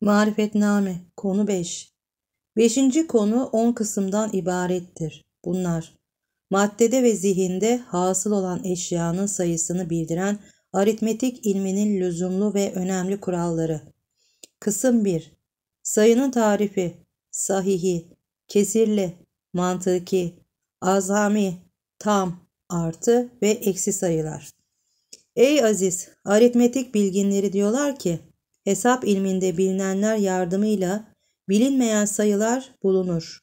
Marifetname Konu 5 Beşinci konu 10 kısımdan ibarettir. Bunlar Maddede ve zihinde hasıl olan eşyanın sayısını bildiren aritmetik ilminin lüzumlu ve önemli kuralları. Kısım 1 Sayının tarifi, sahihi, kesirli, mantıki, azami, tam, artı ve eksi sayılar. Ey aziz, aritmetik bilginleri diyorlar ki, hesap ilminde bilinenler yardımıyla bilinmeyen sayılar bulunur.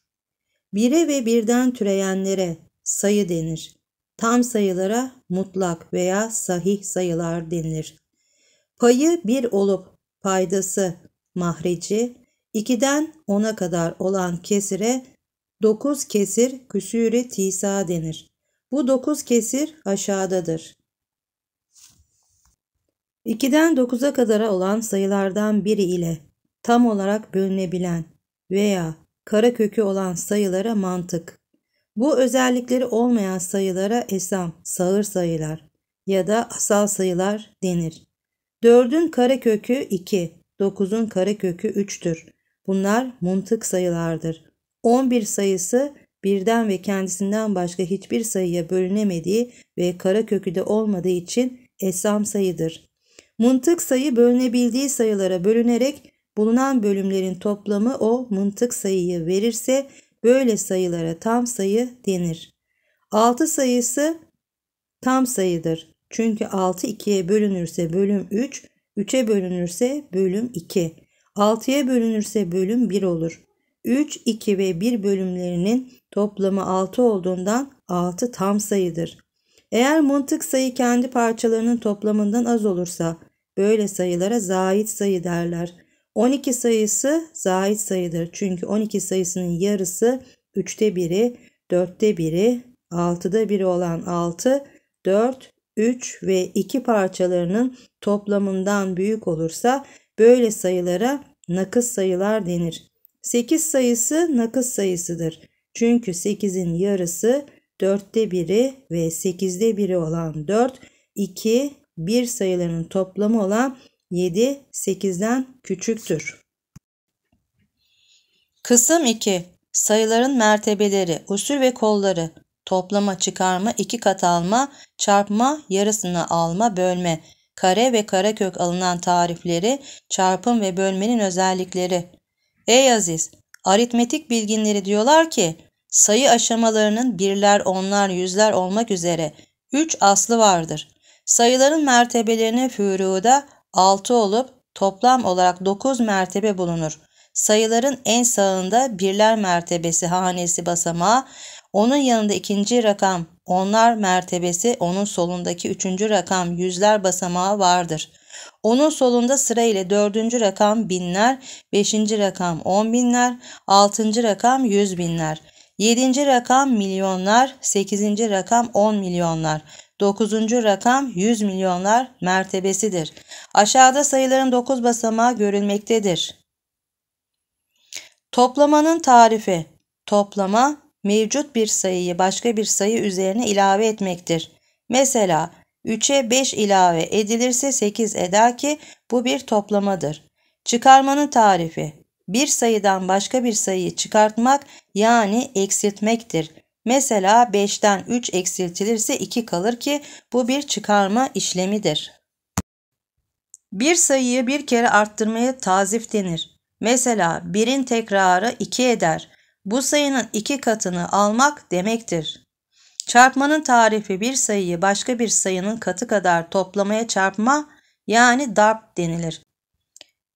Bire ve birden türeyenlere sayı denir. Tam sayılara mutlak veya sahih sayılar denir. Payı bir olup paydası mahreci, ikiden ona kadar olan kesire dokuz kesir küsürü tisa denir. Bu dokuz kesir aşağıdadır. 2'den 9'a kadar olan sayılardan biri ile tam olarak bölünebilen veya kara kökü olan sayılara mantık. Bu özellikleri olmayan sayılara esam, sağır sayılar ya da asal sayılar denir. 4'ün kare kökü 2, 9'un kare kökü 3'tür. Bunlar mantık sayılardır. 11 sayısı birden ve kendisinden başka hiçbir sayıya bölünemediği ve kara kökü de olmadığı için esam sayıdır. Mıntık sayı bölünebildiği sayılara bölünerek bulunan bölümlerin toplamı o mıntık sayıyı verirse böyle sayılara tam sayı denir. 6 sayısı tam sayıdır. Çünkü 6 2'ye bölünürse bölüm 3, 3'e bölünürse bölüm 2, 6'ya bölünürse bölüm 1 olur. 3, 2 ve 1 bölümlerinin toplamı 6 olduğundan 6 tam sayıdır. Eğer mıntık sayı kendi parçalarının toplamından az olursa Böyle sayılara zahit sayı derler. 12 sayısı zahit sayıdır. Çünkü 12 sayısının yarısı 3'te biri, 4'te biri, 6'da biri olan 6, 4, 3 ve 2 parçalarının toplamından büyük olursa böyle sayılara nakıs sayılar denir. 8 sayısı nakıs sayısıdır. Çünkü 8'in yarısı 4'te biri ve 8'de biri olan 4, 2, bir sayılarının toplamı olan 7 8'den küçüktür. Kısım 2. Sayıların mertebeleri, usul ve kolları, toplama, çıkarma, iki kat alma, çarpma, yarısını alma, bölme, kare ve karekök alınan tarifleri, çarpım ve bölmenin özellikleri. Ey Aziz, aritmetik bilginleri diyorlar ki, sayı aşamalarının birler, onlar, yüzler olmak üzere 3 aslı vardır. Sayıların mertebelerine furuda 6 olup toplam olarak 9 mertebe bulunur. Sayıların en sağında birler mertebesi hanesi basamağı, onun yanında ikinci rakam onlar mertebesi, onun solundaki üçüncü rakam yüzler basamağı vardır. Onun solunda sıra ile dördüncü rakam binler, beşinci rakam on binler, altıncı rakam yüz binler, yedinci rakam milyonlar, sekizinci rakam on milyonlar, Dokuzuncu rakam 100 milyonlar mertebesidir. Aşağıda sayıların 9 basamağı görülmektedir. Toplamanın tarifi Toplama mevcut bir sayıyı başka bir sayı üzerine ilave etmektir. Mesela 3'e 5 ilave edilirse 8 eder ki bu bir toplamadır. Çıkarmanın tarifi bir sayıdan başka bir sayıyı çıkartmak yani eksiltmektir. Mesela 5'ten 3 eksiltilirse 2 kalır ki bu bir çıkarma işlemidir. Bir sayıyı bir kere arttırmaya tazif denir. Mesela 1'in tekrarı 2 eder. Bu sayının 2 katını almak demektir. Çarpmanın tarifi bir sayıyı başka bir sayının katı kadar toplamaya çarpma yani darp denilir.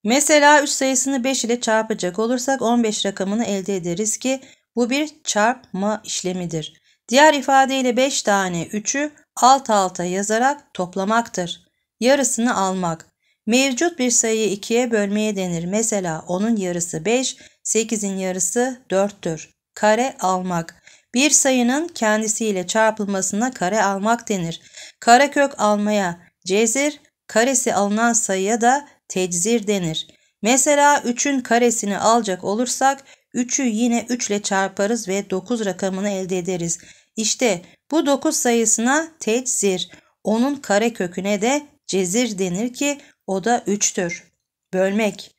Mesela 3 sayısını 5 ile çarpacak olursak 15 rakamını elde ederiz ki bu bir çarpma işlemidir. Diğer ifadeyle 5 tane 3'ü alt alta yazarak toplamaktır. Yarısını almak. Mevcut bir sayıyı 2'ye bölmeye denir. Mesela onun yarısı 5, 8'in yarısı 4'tür. Kare almak. Bir sayının kendisiyle çarpılmasına kare almak denir. Karekök almaya cezir, karesi alınan sayıya da teczir denir. Mesela 3'ün karesini alacak olursak 3'ü yine 3 ile çarparız ve 9 rakamını elde ederiz. İşte bu 9 sayısına teczir, onun kare köküne de cezir denir ki o da 3'tür. Bölmek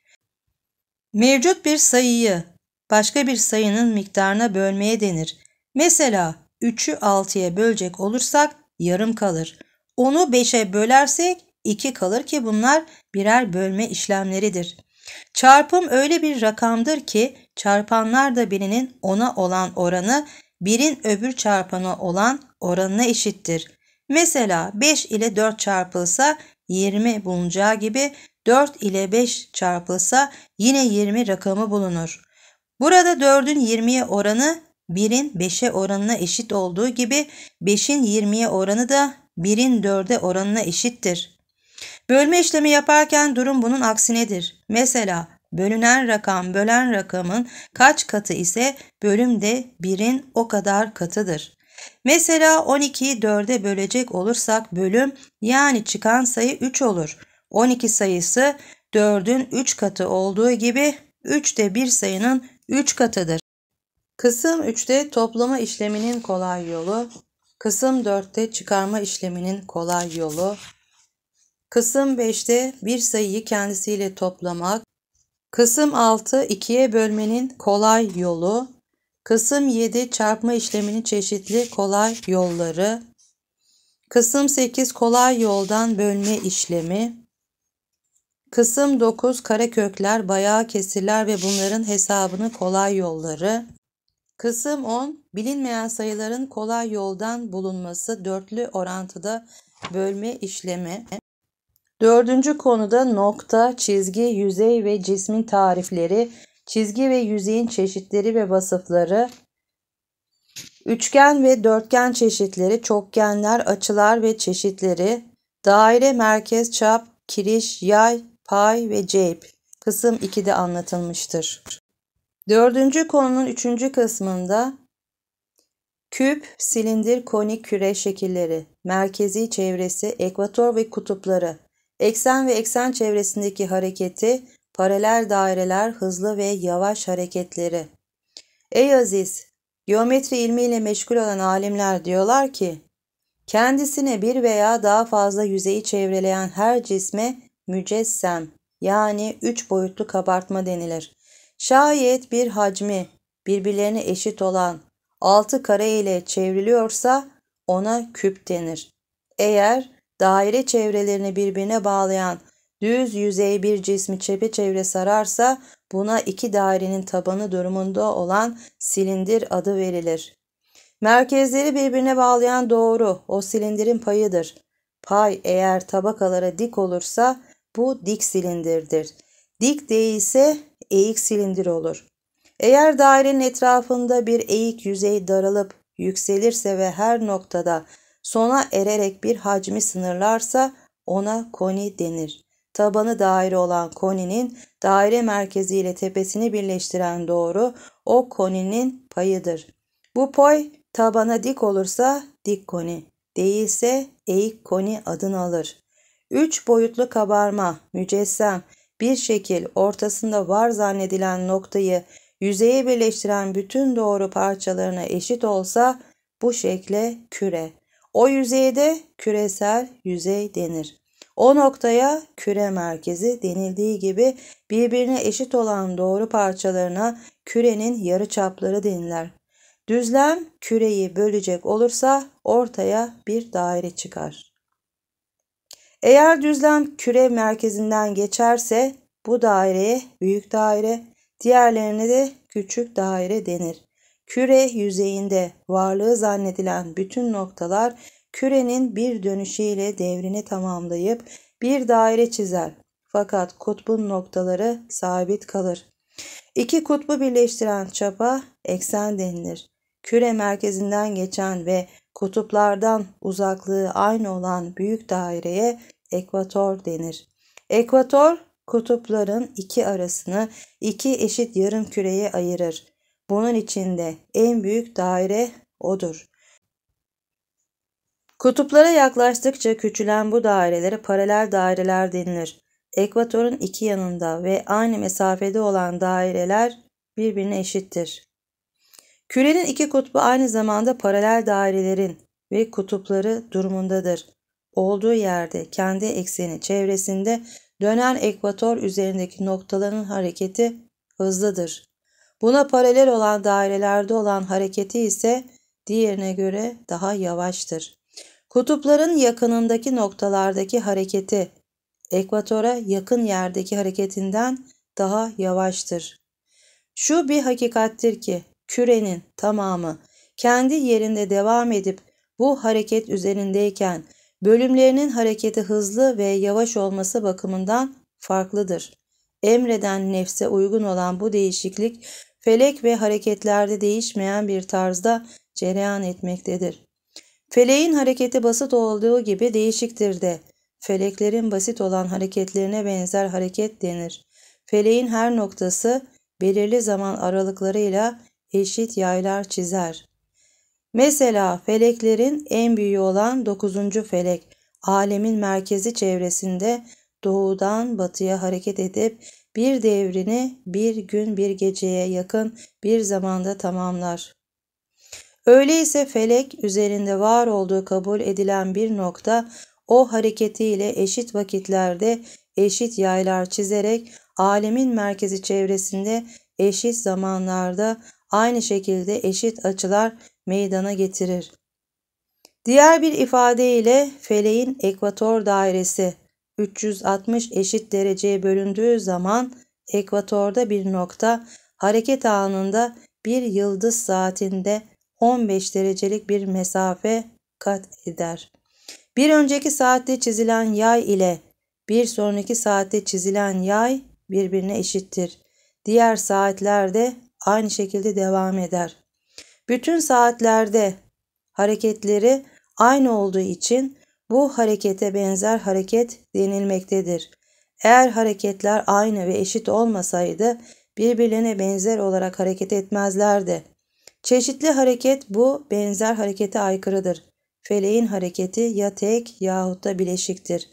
Mevcut bir sayıyı başka bir sayının miktarına bölmeye denir. Mesela 3'ü 6'ya bölecek olursak yarım kalır. Onu 5'e bölersek 2 kalır ki bunlar birer bölme işlemleridir. Çarpım öyle bir rakamdır ki çarpanlar da birinin ona olan oranı birin öbür çarpana olan oranına eşittir. Mesela 5 ile 4 çarpılsa 20 bulunacağı gibi 4 ile 5 çarpılsa yine 20 rakamı bulunur. Burada 4'ün 20'ye oranı 1'in 5'e oranına eşit olduğu gibi 5'in 20'ye oranı da 1'in 4'e oranına eşittir. Bölme işlemi yaparken durum bunun aksinedir. Mesela bölünen rakam bölen rakamın kaç katı ise bölüm de 1'in o kadar katıdır. Mesela 12'yi 4'e bölecek olursak bölüm yani çıkan sayı 3 olur. 12 sayısı 4'ün 3 katı olduğu gibi 3 de bir sayının 3 katıdır. Kısım 3'te toplama işleminin kolay yolu, kısım 4'te çıkarma işleminin kolay yolu, Kısım 5'te bir sayıyı kendisiyle toplamak. Kısım 6 ikiye bölmenin kolay yolu. Kısım 7 çarpma işleminin çeşitli kolay yolları. Kısım 8 kolay yoldan bölme işlemi. Kısım 9 karekökler, bayağı kesirler ve bunların hesabını kolay yolları. Kısım 10 bilinmeyen sayıların kolay yoldan bulunması dörtlü orantıda bölme işlemi. Dördüncü konuda nokta, çizgi, yüzey ve cismin tarifleri, çizgi ve yüzeyin çeşitleri ve vasıfları, üçgen ve dörtgen çeşitleri, çokgenler, açılar ve çeşitleri, daire, merkez, çap, kiriş, yay, pay ve ceyp kısım 2'de anlatılmıştır. Dördüncü konunun üçüncü kısmında Küp, silindir, konik, küre şekilleri, merkezi çevresi, ekvator ve kutupları, Eksen ve eksen çevresindeki hareketi, paralel daireler, hızlı ve yavaş hareketleri. Ey Aziz, geometri ilmiyle meşgul olan alimler diyorlar ki, kendisine bir veya daha fazla yüzeyi çevreleyen her cisme mücessem yani üç boyutlu kabartma denilir. Şayet bir hacmi birbirlerine eşit olan altı kare ile çevriliyorsa ona küp denir. Eğer daire çevrelerini birbirine bağlayan düz yüzey bir cismi çepeçevre sararsa buna iki dairenin tabanı durumunda olan silindir adı verilir. Merkezleri birbirine bağlayan doğru o silindirin payıdır. Pay eğer tabakalara dik olursa bu dik silindirdir. Dik değilse eğik silindir olur. Eğer dairenin etrafında bir eğik yüzey daralıp yükselirse ve her noktada sona ererek bir hacmi sınırlarsa ona koni denir. Tabanı daire olan koninin daire merkeziyle tepesini birleştiren doğru o koninin payıdır. Bu pay tabana dik olursa dik koni, değilse eğik koni adını alır. Üç boyutlu kabarma, mücessem, bir şekil ortasında var zannedilen noktayı yüzeye birleştiren bütün doğru parçalarına eşit olsa bu şekle küre, o yüzeye de küresel yüzey denir. O noktaya küre merkezi denildiği gibi birbirine eşit olan doğru parçalarına kürenin yarıçapları denilir. Düzlem küreyi bölecek olursa ortaya bir daire çıkar. Eğer düzlem küre merkezinden geçerse bu daireye büyük daire, diğerlerine de küçük daire denir. Küre yüzeyinde varlığı zannedilen bütün noktalar kürenin bir dönüşüyle devrini tamamlayıp bir daire çizer. Fakat kutbun noktaları sabit kalır. İki kutbu birleştiren çapa eksen denilir. Küre merkezinden geçen ve kutuplardan uzaklığı aynı olan büyük daireye ekvator denir. Ekvator kutupların iki arasını iki eşit yarım küreye ayırır. Bunun içinde en büyük daire odur. Kutuplara yaklaştıkça küçülen bu dairelere paralel daireler denilir. Ekvatorun iki yanında ve aynı mesafede olan daireler birbirine eşittir. Kürenin iki kutbu aynı zamanda paralel dairelerin ve kutupları durumundadır. Olduğu yerde kendi ekseni çevresinde dönen ekvator üzerindeki noktaların hareketi hızlıdır. Buna paralel olan dairelerde olan hareketi ise diğerine göre daha yavaştır. Kutupların yakınındaki noktalardaki hareketi ekvatora yakın yerdeki hareketinden daha yavaştır. Şu bir hakikattir ki kürenin tamamı kendi yerinde devam edip bu hareket üzerindeyken bölümlerinin hareketi hızlı ve yavaş olması bakımından farklıdır. Emreden nefse uygun olan bu değişiklik felek ve hareketlerde değişmeyen bir tarzda cereyan etmektedir. Feleğin hareketi basit olduğu gibi değişiktir de. Feleklerin basit olan hareketlerine benzer hareket denir. Feleğin her noktası belirli zaman aralıklarıyla eşit yaylar çizer. Mesela feleklerin en büyüğü olan 9. felek, alemin merkezi çevresinde doğudan batıya hareket edip bir devrini bir gün bir geceye yakın bir zamanda tamamlar. Öyleyse felek üzerinde var olduğu kabul edilen bir nokta o hareketiyle eşit vakitlerde eşit yaylar çizerek alemin merkezi çevresinde eşit zamanlarda aynı şekilde eşit açılar meydana getirir. Diğer bir ifadeyle feleğin ekvator dairesi 360 eşit dereceye bölündüğü zaman ekvatorda bir nokta hareket anında bir yıldız saatinde 15 derecelik bir mesafe kat eder. Bir önceki saatte çizilen yay ile bir sonraki saatte çizilen yay birbirine eşittir. Diğer saatlerde aynı şekilde devam eder. Bütün saatlerde hareketleri aynı olduğu için bu harekete benzer hareket denilmektedir. Eğer hareketler aynı ve eşit olmasaydı birbirlerine benzer olarak hareket etmezlerdi. Çeşitli hareket bu benzer harekete aykırıdır. Feleğin hareketi ya tek yahut da bileşiktir.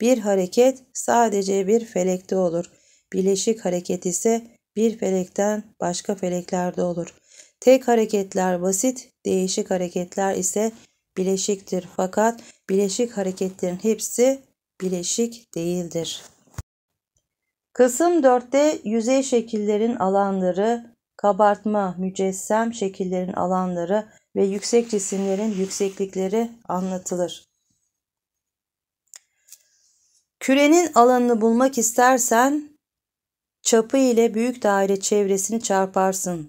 Bir hareket sadece bir felekte olur. Bileşik hareket ise bir felekten başka feleklerde olur. Tek hareketler basit, değişik hareketler ise bileşiktir. Fakat bileşik hareketlerin hepsi bileşik değildir. Kısım 4'te yüzey şekillerin alanları, kabartma, mücessem şekillerin alanları ve yüksek cisimlerin yükseklikleri anlatılır. Kürenin alanını bulmak istersen çapı ile büyük daire çevresini çarparsın.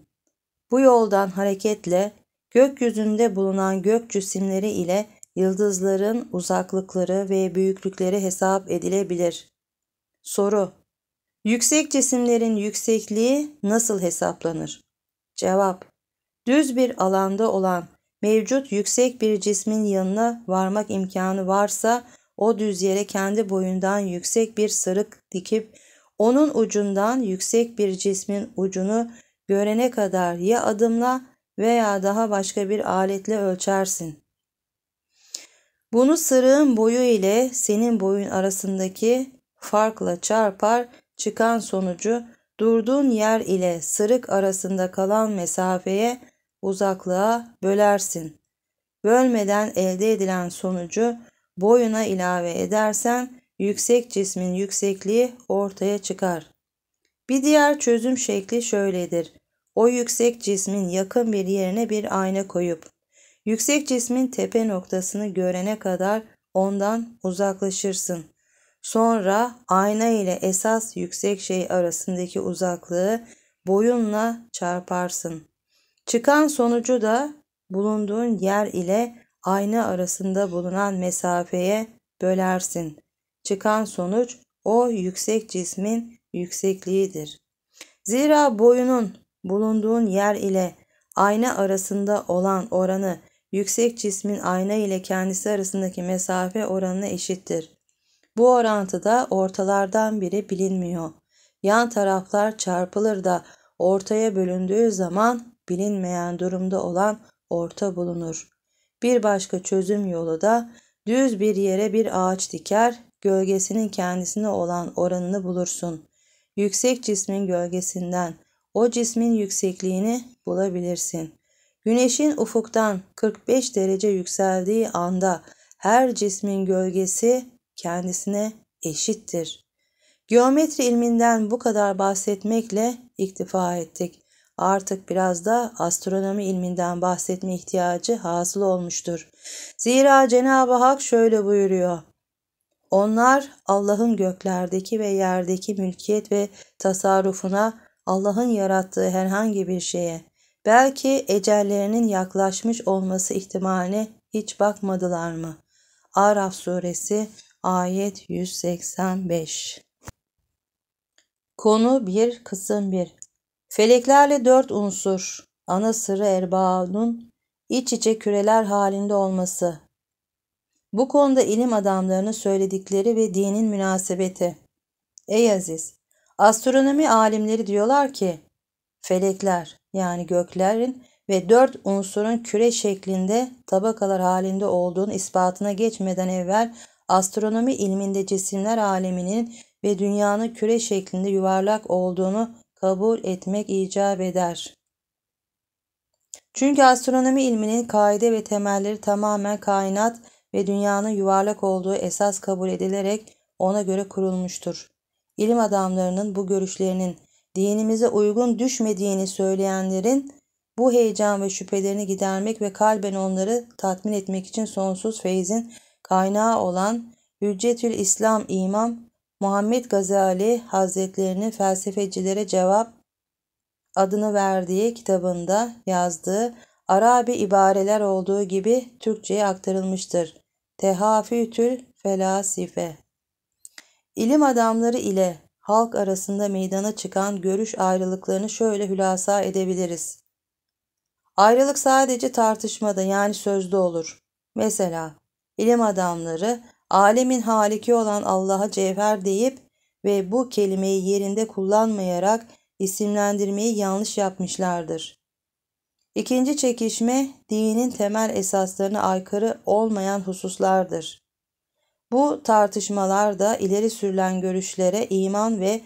Bu yoldan hareketle Gökyüzünde bulunan gök cisimleri ile yıldızların uzaklıkları ve büyüklükleri hesap edilebilir. Soru Yüksek cisimlerin yüksekliği nasıl hesaplanır? Cevap Düz bir alanda olan mevcut yüksek bir cismin yanına varmak imkanı varsa o düz yere kendi boyundan yüksek bir sarık dikip onun ucundan yüksek bir cismin ucunu görene kadar ya adımla veya daha başka bir aletle ölçersin. Bunu sırığın boyu ile senin boyun arasındaki farkla çarpar çıkan sonucu durduğun yer ile sırık arasında kalan mesafeye uzaklığa bölersin. Bölmeden elde edilen sonucu boyuna ilave edersen yüksek cismin yüksekliği ortaya çıkar. Bir diğer çözüm şekli şöyledir. O yüksek cismin yakın bir yerine bir ayna koyup yüksek cismin tepe noktasını görene kadar ondan uzaklaşırsın. Sonra ayna ile esas yüksek şey arasındaki uzaklığı boyunla çarparsın. Çıkan sonucu da bulunduğun yer ile ayna arasında bulunan mesafeye bölersin. Çıkan sonuç o yüksek cismin yüksekliğidir. Zira boyunun bulunduğun yer ile ayna arasında olan oranı yüksek cismin ayna ile kendisi arasındaki mesafe oranına eşittir. Bu orantıda ortalardan biri bilinmiyor. Yan taraflar çarpılır da ortaya bölündüğü zaman bilinmeyen durumda olan orta bulunur. Bir başka çözüm yolu da düz bir yere bir ağaç diker, gölgesinin kendisine olan oranını bulursun. Yüksek cismin gölgesinden o cismin yüksekliğini bulabilirsin. Güneşin ufuktan 45 derece yükseldiği anda her cismin gölgesi kendisine eşittir. Geometri ilminden bu kadar bahsetmekle iktifa ettik. Artık biraz da astronomi ilminden bahsetme ihtiyacı hasıl olmuştur. Zira Cenab-ı Hak şöyle buyuruyor. Onlar Allah'ın göklerdeki ve yerdeki mülkiyet ve tasarrufuna Allah'ın yarattığı herhangi bir şeye, belki ecellerinin yaklaşmış olması ihtimaline hiç bakmadılar mı? Araf suresi ayet 185 Konu 1 kısım 1 Feleklerle dört unsur ana sırrı erbaunun iç içe küreler halinde olması. Bu konuda ilim adamlarının söyledikleri ve dinin münasebeti. Ey Aziz! Astronomi alimleri diyorlar ki felekler yani göklerin ve dört unsurun küre şeklinde tabakalar halinde olduğunu ispatına geçmeden evvel astronomi ilminde cisimler aleminin ve dünyanın küre şeklinde yuvarlak olduğunu kabul etmek icap eder. Çünkü astronomi ilminin kaide ve temelleri tamamen kainat ve dünyanın yuvarlak olduğu esas kabul edilerek ona göre kurulmuştur. İlim adamlarının bu görüşlerinin dinimize uygun düşmediğini söyleyenlerin bu heyecan ve şüphelerini gidermek ve kalben onları tatmin etmek için sonsuz feyzin kaynağı olan Hüccetül İslam İmam Muhammed Gazali Hazretlerinin felsefecilere cevap adını verdiği kitabında yazdığı Arabi ibareler olduğu gibi Türkçe'ye aktarılmıştır. Tehafütül Felasife İlim adamları ile halk arasında meydana çıkan görüş ayrılıklarını şöyle hülasa edebiliriz. Ayrılık sadece tartışmada yani sözde olur. Mesela ilim adamları alemin haliki olan Allah'a cevher deyip ve bu kelimeyi yerinde kullanmayarak isimlendirmeyi yanlış yapmışlardır. İkinci çekişme dinin temel esaslarına aykırı olmayan hususlardır. Bu tartışmalarda ileri sürülen görüşlere iman ve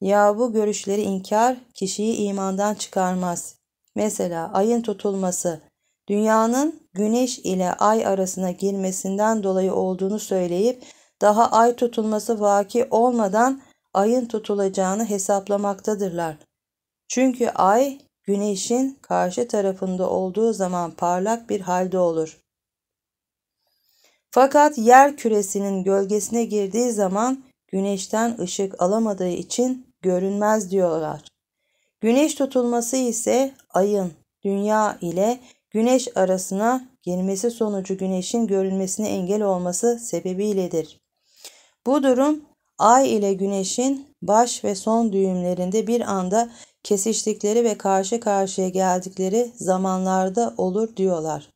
ya bu görüşleri inkar kişiyi imandan çıkarmaz. Mesela ayın tutulması dünyanın güneş ile ay arasına girmesinden dolayı olduğunu söyleyip daha ay tutulması vaki olmadan ayın tutulacağını hesaplamaktadırlar. Çünkü ay güneşin karşı tarafında olduğu zaman parlak bir halde olur. Fakat yer küresinin gölgesine girdiği zaman güneşten ışık alamadığı için görünmez diyorlar. Güneş tutulması ise ayın dünya ile güneş arasına girmesi sonucu güneşin görünmesine engel olması sebebiyledir. Bu durum ay ile güneşin baş ve son düğümlerinde bir anda kesiştikleri ve karşı karşıya geldikleri zamanlarda olur diyorlar.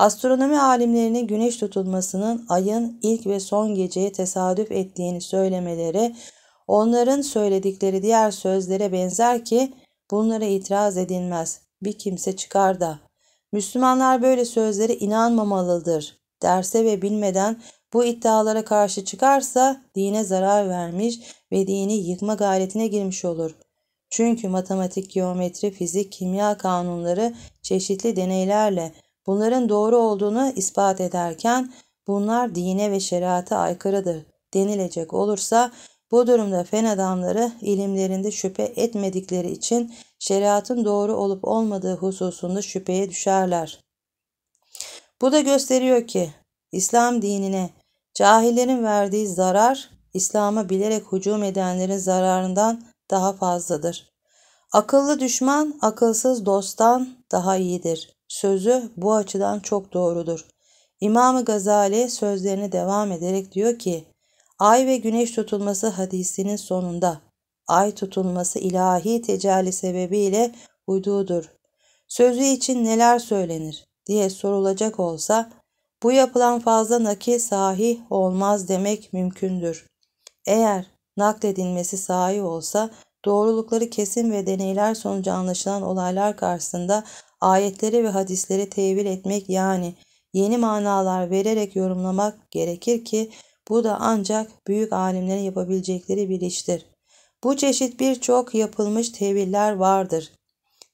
Astronomi alimlerinin güneş tutulmasının ayın ilk ve son geceye tesadüf ettiğini söylemeleri onların söyledikleri diğer sözlere benzer ki bunlara itiraz edilmez. Bir kimse çıkar da Müslümanlar böyle sözlere inanmamalıdır. Derse ve bilmeden bu iddialara karşı çıkarsa dine zarar vermiş ve dini yıkma gayretine girmiş olur. Çünkü matematik, geometri, fizik, kimya kanunları çeşitli deneylerle bunların doğru olduğunu ispat ederken bunlar dine ve şeriata aykırıdır denilecek olursa bu durumda fen adamları ilimlerinde şüphe etmedikleri için şeriatın doğru olup olmadığı hususunda şüpheye düşerler. Bu da gösteriyor ki İslam dinine cahillerin verdiği zarar İslam'a bilerek hücum edenlerin zararından daha fazladır. Akıllı düşman akılsız dosttan daha iyidir sözü bu açıdan çok doğrudur. imam Gazali sözlerine devam ederek diyor ki, Ay ve güneş tutulması hadisinin sonunda, ay tutulması ilahi tecelli sebebiyle uydudur. Sözü için neler söylenir diye sorulacak olsa, bu yapılan fazla nakil sahih olmaz demek mümkündür. Eğer nakledilmesi sahih olsa, doğrulukları kesin ve deneyler sonucu anlaşılan olaylar karşısında ayetlere ve hadislere tevil etmek yani yeni manalar vererek yorumlamak gerekir ki bu da ancak büyük alimlerin yapabilecekleri bir iştir. Bu çeşit birçok yapılmış teviller vardır.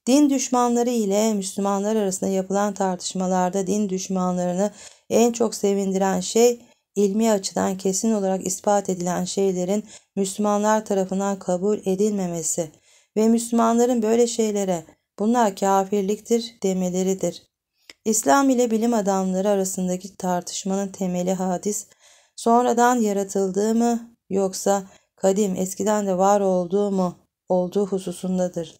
Din düşmanları ile Müslümanlar arasında yapılan tartışmalarda din düşmanlarını en çok sevindiren şey ilmi açıdan kesin olarak ispat edilen şeylerin Müslümanlar tarafından kabul edilmemesi ve Müslümanların böyle şeylere bunlar kafirliktir demeleridir. İslam ile bilim adamları arasındaki tartışmanın temeli hadis sonradan yaratıldığı mı yoksa kadim eskiden de var olduğu mu olduğu hususundadır.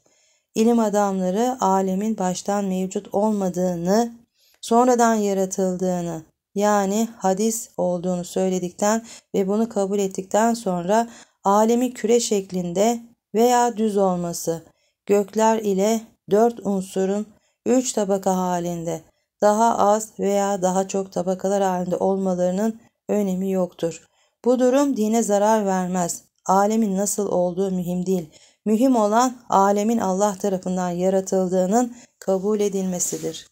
İlim adamları alemin baştan mevcut olmadığını, sonradan yaratıldığını yani hadis olduğunu söyledikten ve bunu kabul ettikten sonra alemi küre şeklinde veya düz olması, gökler ile 4 unsurun 3 tabaka halinde daha az veya daha çok tabakalar halinde olmalarının önemi yoktur. Bu durum dine zarar vermez. Alemin nasıl olduğu mühim değil. Mühim olan alemin Allah tarafından yaratıldığının kabul edilmesidir.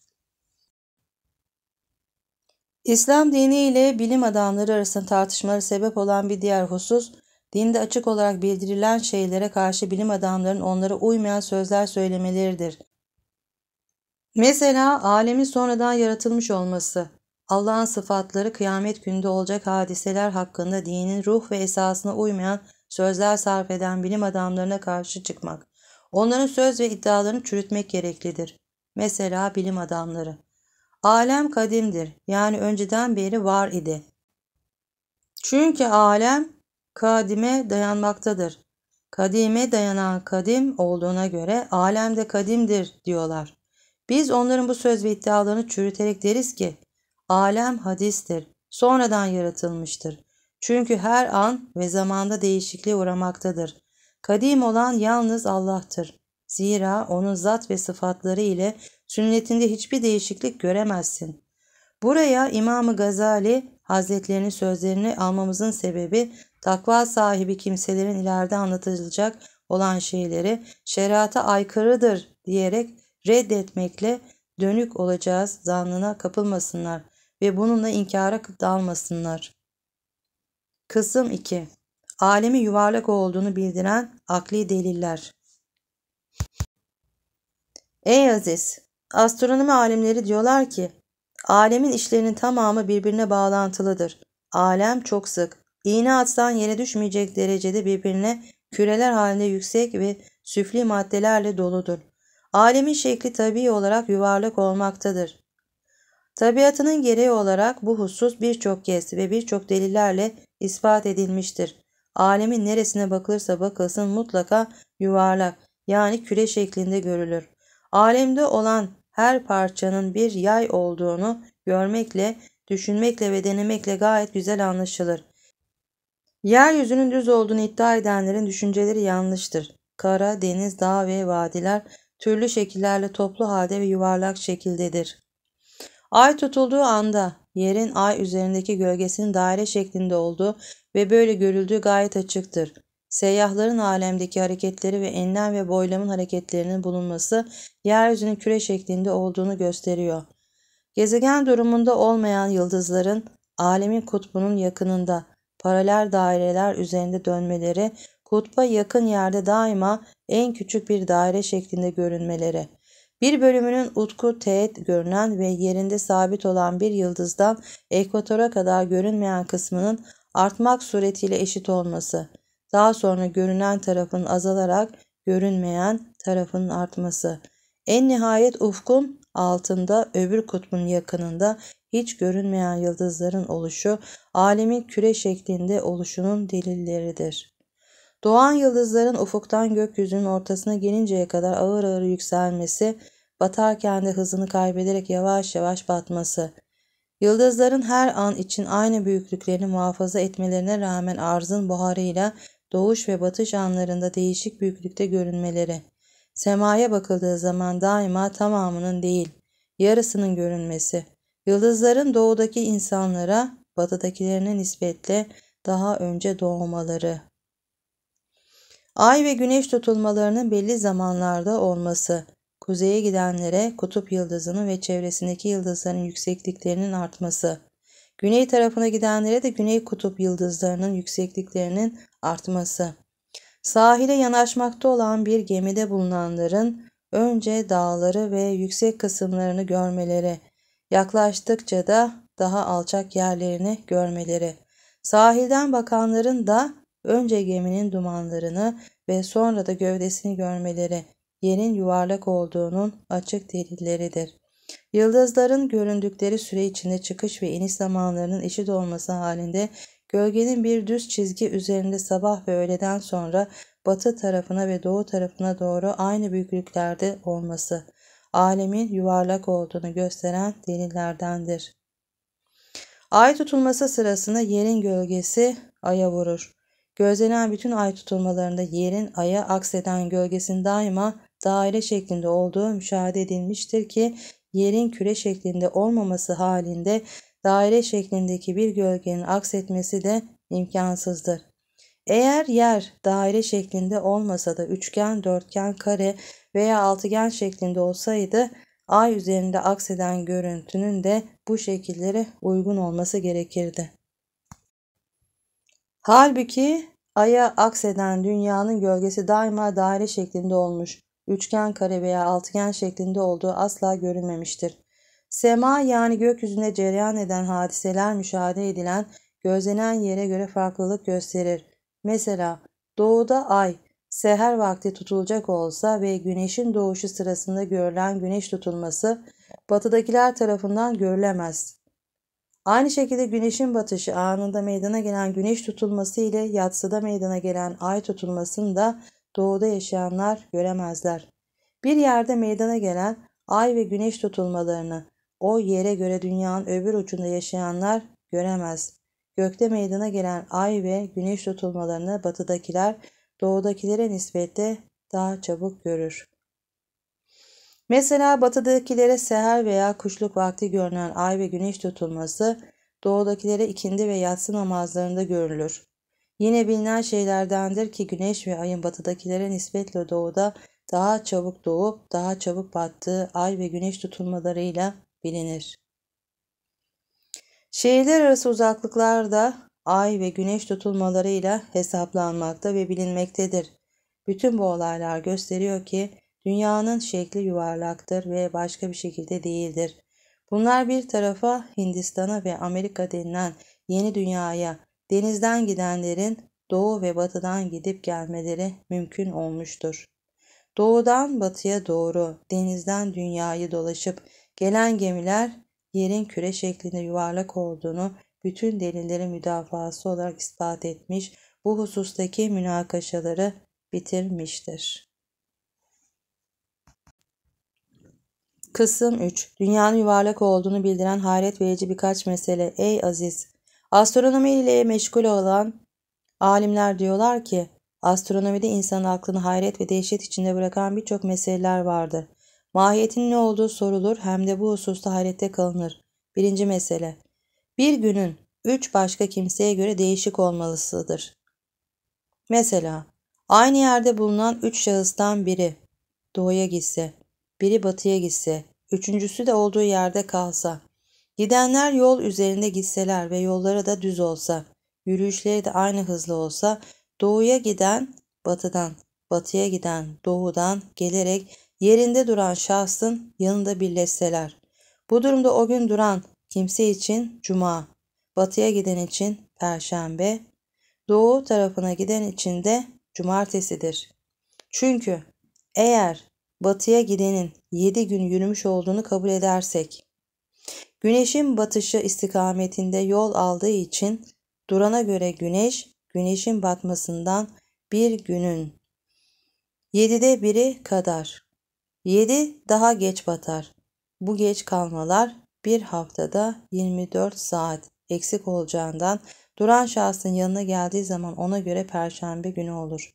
İslam dini ile bilim adamları arasında tartışmaları sebep olan bir diğer husus Dinde açık olarak bildirilen şeylere karşı bilim adamlarının onlara uymayan sözler söylemeleridir. Mesela alemin sonradan yaratılmış olması, Allah'ın sıfatları kıyamet günde olacak hadiseler hakkında dinin ruh ve esasına uymayan sözler sarf eden bilim adamlarına karşı çıkmak. Onların söz ve iddialarını çürütmek gereklidir. Mesela bilim adamları. Alem kadimdir yani önceden beri var idi. Çünkü alem kadime dayanmaktadır. Kadime dayanan kadim olduğuna göre alemde kadimdir diyorlar. Biz onların bu söz ve iddialarını çürüterek deriz ki alem hadistir, sonradan yaratılmıştır. Çünkü her an ve zamanda değişikliğe uğramaktadır. Kadim olan yalnız Allah'tır. Zira onun zat ve sıfatları ile sünnetinde hiçbir değişiklik göremezsin. Buraya İmam-ı Gazali Hazretlerinin sözlerini almamızın sebebi takva sahibi kimselerin ileride anlatılacak olan şeyleri şerata aykırıdır diyerek reddetmekle dönük olacağız zannına kapılmasınlar ve bununla inkara dalmasınlar. Kısım 2 Alemi yuvarlak olduğunu bildiren akli deliller. Ey Aziz! Astronomi alimleri diyorlar ki Alemin işlerinin tamamı birbirine bağlantılıdır. Alem çok sık. iğne atsan yere düşmeyecek derecede birbirine küreler halinde yüksek ve süfli maddelerle doludur. Alemin şekli tabii olarak yuvarlak olmaktadır. Tabiatının gereği olarak bu husus birçok kez ve birçok delillerle ispat edilmiştir. Alemin neresine bakılırsa bakılsın mutlaka yuvarlak yani küre şeklinde görülür. Alemde olan her parçanın bir yay olduğunu görmekle, düşünmekle ve denemekle gayet güzel anlaşılır. Yeryüzünün düz olduğunu iddia edenlerin düşünceleri yanlıştır. Kara, deniz, dağ ve vadiler türlü şekillerle toplu halde ve yuvarlak şekildedir. Ay tutulduğu anda yerin ay üzerindeki gölgesinin daire şeklinde olduğu ve böyle görüldüğü gayet açıktır. Seyyahların alemdeki hareketleri ve enlem ve boylamın hareketlerinin bulunması yeryüzünün küre şeklinde olduğunu gösteriyor. Gezegen durumunda olmayan yıldızların alemin kutbunun yakınında paralel daireler üzerinde dönmeleri, kutba yakın yerde daima en küçük bir daire şeklinde görünmeleri. Bir bölümünün utku teğet görünen ve yerinde sabit olan bir yıldızdan ekvatora kadar görünmeyen kısmının artmak suretiyle eşit olması.'' Daha sonra görünen tarafın azalarak görünmeyen tarafın artması. En nihayet ufkun altında öbür kutbun yakınında hiç görünmeyen yıldızların oluşu alemin küre şeklinde oluşunun delilleridir. Doğan yıldızların ufuktan gökyüzünün ortasına gelinceye kadar ağır ağır yükselmesi, batarken de hızını kaybederek yavaş yavaş batması. Yıldızların her an için aynı büyüklüklerini muhafaza etmelerine rağmen arzın buharıyla doğuş ve batış anlarında değişik büyüklükte görünmeleri, semaya bakıldığı zaman daima tamamının değil, yarısının görünmesi, yıldızların doğudaki insanlara, batıdakilerine nispetle daha önce doğmaları. Ay ve güneş tutulmalarının belli zamanlarda olması, kuzeye gidenlere kutup yıldızının ve çevresindeki yıldızların yüksekliklerinin artması, güney tarafına gidenlere de güney kutup yıldızlarının yüksekliklerinin artması. Sahile yanaşmakta olan bir gemide bulunanların önce dağları ve yüksek kısımlarını görmeleri, yaklaştıkça da daha alçak yerlerini görmeleri, sahilden bakanların da önce geminin dumanlarını ve sonra da gövdesini görmeleri, yerin yuvarlak olduğunun açık delilleridir. Yıldızların göründükleri süre içinde çıkış ve iniş zamanlarının eşit olması halinde Gölgenin bir düz çizgi üzerinde sabah ve öğleden sonra batı tarafına ve doğu tarafına doğru aynı büyüklüklerde olması, alemin yuvarlak olduğunu gösteren delillerdendir. Ay tutulması sırasında yerin gölgesi aya vurur. Gözlenen bütün ay tutulmalarında yerin aya akseden gölgesinin daima daire şeklinde olduğu müşahede edilmiştir ki yerin küre şeklinde olmaması halinde daire şeklindeki bir gölgenin aksetmesi de imkansızdır. Eğer yer daire şeklinde olmasa da üçgen, dörtgen, kare veya altıgen şeklinde olsaydı ay üzerinde akseden görüntünün de bu şekillere uygun olması gerekirdi. Halbuki aya akseden dünyanın gölgesi daima daire şeklinde olmuş, üçgen, kare veya altıgen şeklinde olduğu asla görünmemiştir. Sema yani gökyüzünde cereyan eden hadiseler müşahede edilen, gözlenen yere göre farklılık gösterir. Mesela doğuda ay seher vakti tutulacak olsa ve güneşin doğuşu sırasında görülen güneş tutulması batıdakiler tarafından görülemez. Aynı şekilde güneşin batışı anında meydana gelen güneş tutulması ile yatsıda meydana gelen ay tutulmasını da doğuda yaşayanlar göremezler. Bir yerde meydana gelen ay ve güneş tutulmalarını o yere göre dünyanın öbür ucunda yaşayanlar göremez. Gökte meydana gelen ay ve güneş tutulmalarını batıdakiler doğudakilere nispetle daha çabuk görür. Mesela batıdakilere seher veya kuşluk vakti görünen ay ve güneş tutulması doğudakilere ikindi ve yatsı namazlarında görülür. Yine bilinen şeylerdendir ki güneş ve ayın batıdakilere nispetle doğuda daha çabuk doğup daha çabuk battığı ay ve güneş tutulmalarıyla bilinir. Şehirler arası uzaklıklar da ay ve güneş tutulmalarıyla hesaplanmakta ve bilinmektedir. Bütün bu olaylar gösteriyor ki dünyanın şekli yuvarlaktır ve başka bir şekilde değildir. Bunlar bir tarafa Hindistan'a ve Amerika denilen yeni dünyaya denizden gidenlerin doğu ve batıdan gidip gelmeleri mümkün olmuştur. Doğudan batıya doğru denizden dünyayı dolaşıp Gelen gemiler yerin küre şeklinde yuvarlak olduğunu bütün delillerin müdafası olarak ispat etmiş, bu husustaki münakaşaları bitirmiştir. Kısım 3. Dünyanın yuvarlak olduğunu bildiren hayret verici birkaç mesele. Ey Aziz! Astronomi ile meşgul olan alimler diyorlar ki, astronomide insan aklını hayret ve dehşet içinde bırakan birçok meseleler vardır. Mahiyetin ne olduğu sorulur hem de bu hususta hayrette kalınır. Birinci mesele. Bir günün üç başka kimseye göre değişik olmalısıdır. Mesela aynı yerde bulunan üç şahıstan biri doğuya gitse, biri batıya gitse, üçüncüsü de olduğu yerde kalsa, gidenler yol üzerinde gitseler ve yollara da düz olsa, yürüyüşleri de aynı hızlı olsa, doğuya giden batıdan, batıya giden doğudan gelerek yerinde duran şahsın yanında birleşseler. Bu durumda o gün duran kimse için cuma, batıya giden için perşembe, doğu tarafına giden için de cumartesidir. Çünkü eğer batıya gidenin 7 gün yürümüş olduğunu kabul edersek, güneşin batışı istikametinde yol aldığı için durana göre güneş, güneşin batmasından bir günün 7'de biri kadar 7 daha geç batar. Bu geç kalmalar bir haftada 24 saat eksik olacağından duran şahsın yanına geldiği zaman ona göre perşembe günü olur.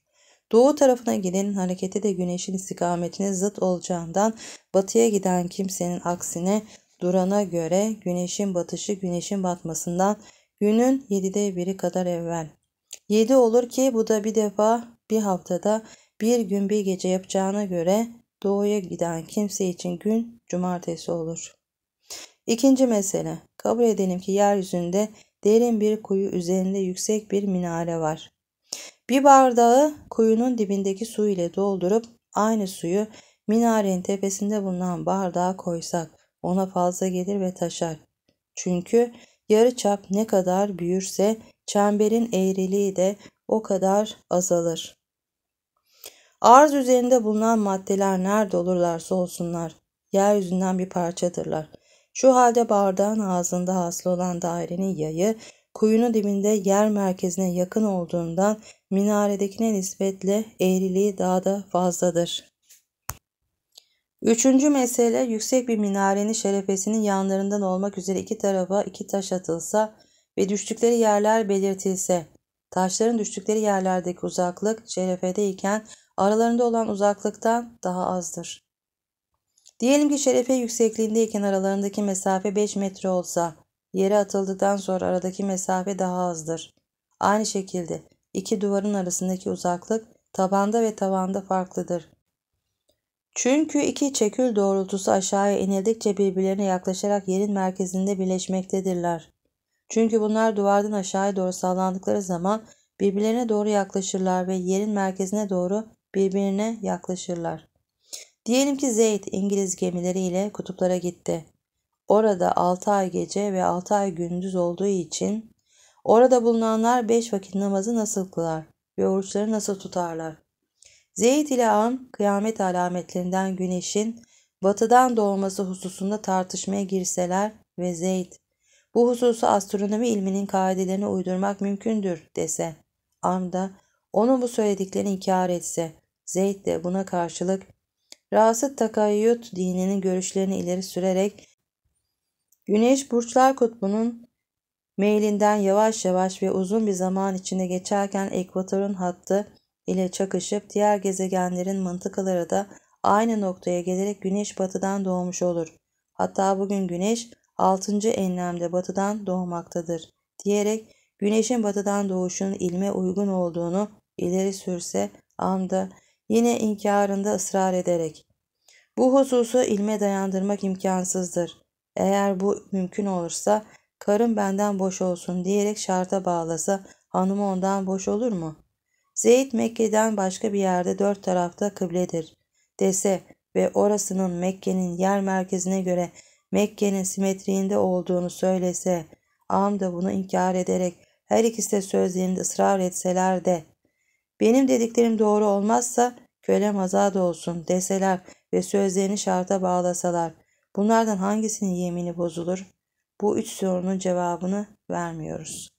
Doğu tarafına gidenin hareketi de güneşin istikametine zıt olacağından batıya giden kimsenin aksine durana göre güneşin batışı güneşin batmasından günün 7'de biri kadar evvel. 7 olur ki bu da bir defa bir haftada bir gün bir gece yapacağına göre doğuya giden kimse için gün cumartesi olur. İkinci mesele. Kabul edelim ki yeryüzünde derin bir kuyu üzerinde yüksek bir minare var. Bir bardağı kuyunun dibindeki su ile doldurup aynı suyu minarenin tepesinde bulunan bardağa koysak ona fazla gelir ve taşar. Çünkü yarı çap ne kadar büyürse çemberin eğriliği de o kadar azalır. Arz üzerinde bulunan maddeler nerede olurlarsa olsunlar, yeryüzünden bir parçadırlar. Şu halde bardağın ağzında haslı olan dairenin yayı, kuyunun dibinde yer merkezine yakın olduğundan minaredekine nispetle eğriliği daha da fazladır. Üçüncü mesele yüksek bir minarenin şerefesinin yanlarından olmak üzere iki tarafa iki taş atılsa ve düştükleri yerler belirtilse, taşların düştükleri yerlerdeki uzaklık şerefede iken aralarında olan uzaklıktan daha azdır. Diyelim ki şerefe yüksekliğindeyken aralarındaki mesafe 5 metre olsa, yere atıldıktan sonra aradaki mesafe daha azdır. Aynı şekilde iki duvarın arasındaki uzaklık tabanda ve tavanda farklıdır. Çünkü iki çekül doğrultusu aşağıya inildikçe birbirlerine yaklaşarak yerin merkezinde birleşmektedirler. Çünkü bunlar duvardan aşağıya doğru sallandıkları zaman birbirlerine doğru yaklaşırlar ve yerin merkezine doğru birbirine yaklaşırlar. Diyelim ki Zeyd İngiliz gemileriyle kutuplara gitti. Orada 6 ay gece ve 6 ay gündüz olduğu için orada bulunanlar 5 vakit namazı nasıl kılar ve oruçları nasıl tutarlar? Zeyd ile Am kıyamet alametlerinden güneşin batıdan doğması hususunda tartışmaya girseler ve Zeyd bu hususu astronomi ilminin kaidelerine uydurmak mümkündür dese. Am da onun bu söylediklerini inkar etse Zeyd de buna karşılık rahatsız takayyut dininin görüşlerini ileri sürerek Güneş Burçlar Kutbu'nun meylinden yavaş yavaş ve uzun bir zaman içinde geçerken ekvatorun hattı ile çakışıp diğer gezegenlerin mıntıkaları da aynı noktaya gelerek güneş batıdan doğmuş olur. Hatta bugün güneş 6. enlemde batıdan doğmaktadır diyerek güneşin batıdan doğuşun ilme uygun olduğunu ileri sürse anda Yine inkarında ısrar ederek. Bu hususu ilme dayandırmak imkansızdır. Eğer bu mümkün olursa karım benden boş olsun diyerek şarta bağlasa hanımı ondan boş olur mu? Zeyd Mekke'den başka bir yerde dört tarafta kıbledir dese ve orasının Mekke'nin yer merkezine göre Mekke'nin simetriğinde olduğunu söylese, Am da bunu inkar ederek her ikisi de sözlerinde ısrar etseler de benim dediklerim doğru olmazsa kölem azad olsun deseler ve sözlerini şarta bağlasalar bunlardan hangisinin yemini bozulur? Bu üç sorunun cevabını vermiyoruz.